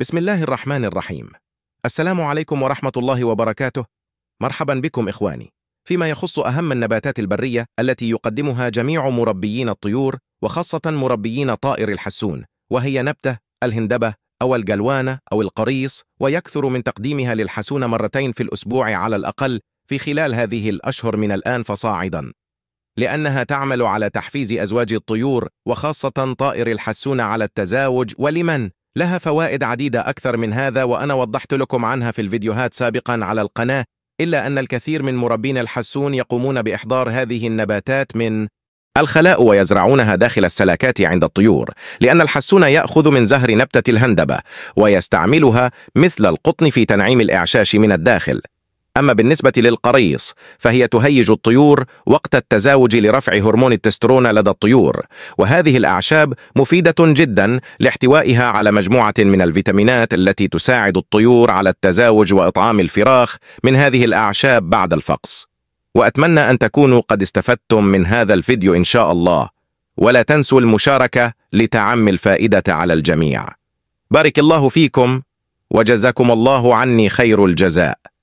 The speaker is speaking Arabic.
بسم الله الرحمن الرحيم السلام عليكم ورحمة الله وبركاته مرحبا بكم إخواني فيما يخص أهم النباتات البرية التي يقدمها جميع مربيين الطيور وخاصة مربيين طائر الحسون وهي نبتة الهندبة أو الجلوانة أو القريص ويكثر من تقديمها للحسون مرتين في الأسبوع على الأقل في خلال هذه الأشهر من الآن فصاعدا لأنها تعمل على تحفيز أزواج الطيور وخاصة طائر الحسون على التزاوج ولمن لها فوائد عديدة أكثر من هذا وأنا وضحت لكم عنها في الفيديوهات سابقا على القناة إلا أن الكثير من مربين الحسون يقومون بإحضار هذه النباتات من الخلاء ويزرعونها داخل السلاكات عند الطيور لأن الحسون يأخذ من زهر نبتة الهندبة ويستعملها مثل القطن في تنعيم الإعشاش من الداخل أما بالنسبة للقريص فهي تهيج الطيور وقت التزاوج لرفع هرمون التسترون لدى الطيور وهذه الأعشاب مفيدة جدا لاحتوائها على مجموعة من الفيتامينات التي تساعد الطيور على التزاوج وإطعام الفراخ من هذه الأعشاب بعد الفقس وأتمنى أن تكونوا قد استفدتم من هذا الفيديو إن شاء الله ولا تنسوا المشاركة لتعم الفائدة على الجميع بارك الله فيكم وجزاكم الله عني خير الجزاء